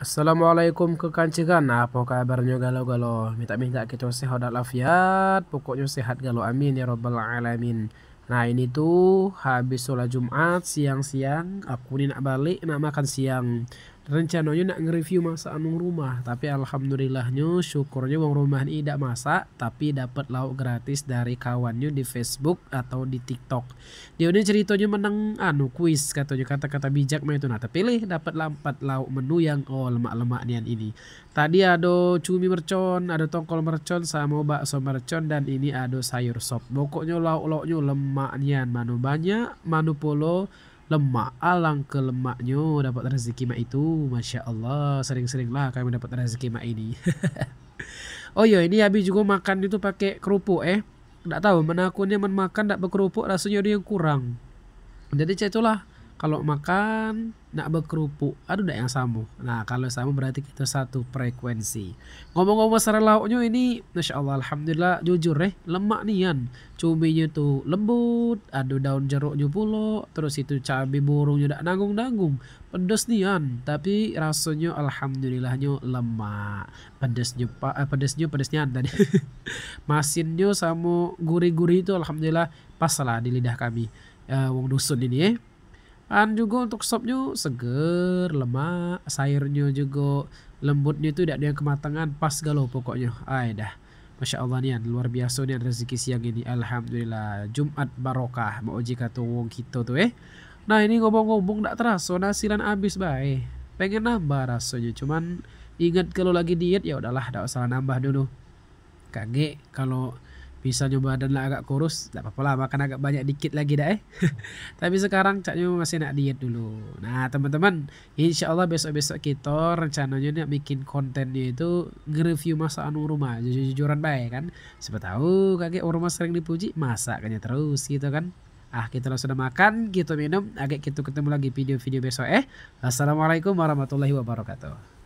Assalamualaikum ke kekancegan Apa kabarnya galau-galau Minta-minta kita sehat alafiat Pokoknya sehat galau amin ya robbal alamin Nah ini tuh habis sholat Jumat siang-siang aku ini nak balik nak makan siang rencananya nak nge-review masakan wong rumah tapi alhamdulillahnya syukurnya wong rumah ini tidak masak tapi dapat lauk gratis dari kawannya di Facebook atau di TikTok dia udah ceritanya menang anu kuis katanya kata-kata bijak mah itu nah terpilih dapat lampat lauk menu yang oh lemak-lemak nian ini tadi ada cumi mercon ada tongkol mercon sama bakso mercon dan ini ada sayur sop pokoknya lauk-lauknya lemak nian manu banyak manu polo lemak alang ke lemaknya dapat rezeki mak itu masya Allah sering-seringlah kami dapat rezeki mak ini oh iya ini abi juga makan itu pakai kerupuk eh tidak tahu mana akunnya makan tidak berkerupuk rasanya dia kurang jadi cek itulah kalau makan, nak berkerupuk. Aduh, udah yang sama. Nah, kalau sama berarti kita satu frekuensi. Ngomong-ngomong masalah lauknya ini, Masya Allah, Alhamdulillah, jujur eh, lemak nian. Cuminya tuh lembut, aduh daun jeruknya pula, terus itu cabai burungnya dak nanggung-nanggung. Pedes nian, tapi rasanya Alhamdulillahnya lemak. Pedesnya, eh, pedesnya, pedesnya tadi Masinnya sama gurih-gurih itu Alhamdulillah pas lah di lidah kami. Uh, wong dusun ini eh. Dan juga untuk sopnya seger, lemak, sayurnya juga lembutnya itu tidak ada yang kematangan, pas galau pokoknya. Ay dah. Masya Allah nian, luar biasa nian rezeki siang ini. Alhamdulillah. Jumat barokah. Mau jika tuh wong kita tuh eh. Nah ini ngomong-ngomong tak terasa nasilan habis baik. Pengen nambah rasanya cuman ingat kalau lagi diet ya udahlah tak usah nambah dulu. Kaget kalau bisa nyoba dan agak kurus, tak apa-apa lah makan agak banyak dikit lagi dah eh. Tapi sekarang caknya masih nak diet dulu. Nah teman-teman, insya Allah besok-besok kita rencananya nak bikin kontennya itu nge-review masakan rumah, jujur-jujuran baik kan. Siapa tahu kakek rumah sering dipuji, masaknya terus gitu kan. Ah kita sudah makan, kita minum, agak kita ketemu lagi video-video besok eh. Assalamualaikum warahmatullahi wabarakatuh.